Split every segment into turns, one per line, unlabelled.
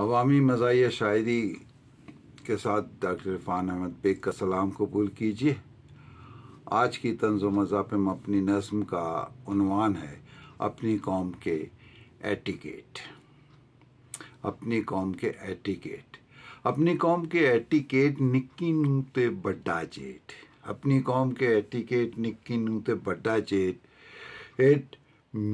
अवामी मजा शायरी के साथ डॉक्टर इरफान अहमद बेग का सलाम कबूल कीजिए आज की तंज मज़ाप में अपनी नज़म का उनवान है अपनी कौम के एटिकेट अपनी कौम के एटिकेट अपनी कौम के एटिकेट निक्की नूते बड्डा जेठ अपनी कौम के एटिकेट निक्की नूते बड्डा जेठ एट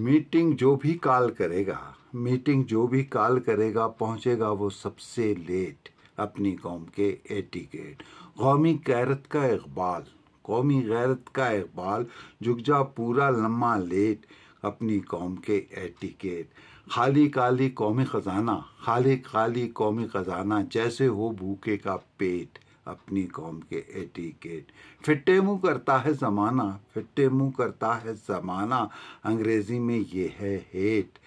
मीटिंग जो भी कॉल करेगा मीटिंग जो भी कॉल करेगा पहुंचेगा वो सबसे लेट अपनी कौम के एटिकेट कौमी गैरत का इकबाल कौमी गैरत का इकबाल झुक जा पूरा लम्हा लेट अपनी कौम के एटिकेट खाली काली कौमी ख़जाना खाली खाली कौमी ख़जाना जैसे हो भूखे का पेट अपनी कौम के एटिकेट फिट्टे मुंह करता है ज़माना फिट्टे मुंह करता है ज़माना अंग्रेज़ी में ये है हेट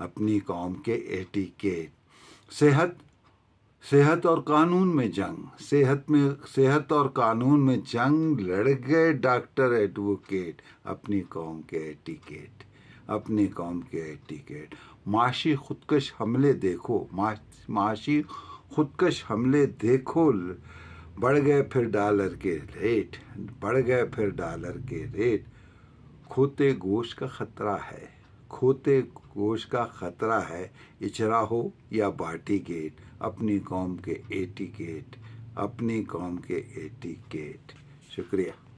अपनी कौम के एटिकेट सेहत सेहत और कानून में जंग सेहत में सेहत और कानून में जंग लड़ गए डॉक्टर एडवोकेट अपनी कौम के एटिकेट अपनी कौम के एटिकेट माशी खुदकश हमले देखो माशी खुदकश हमले देखो बढ़ गए फिर डॉलर के रेट बढ़ गए फिर डॉलर के रेट खोते गोश का खतरा है खोते कोश का खतरा है इचराहो या बाटी गेट अपनी कौम के एटी गेट अपनी कौम के एटी गेट शुक्रिया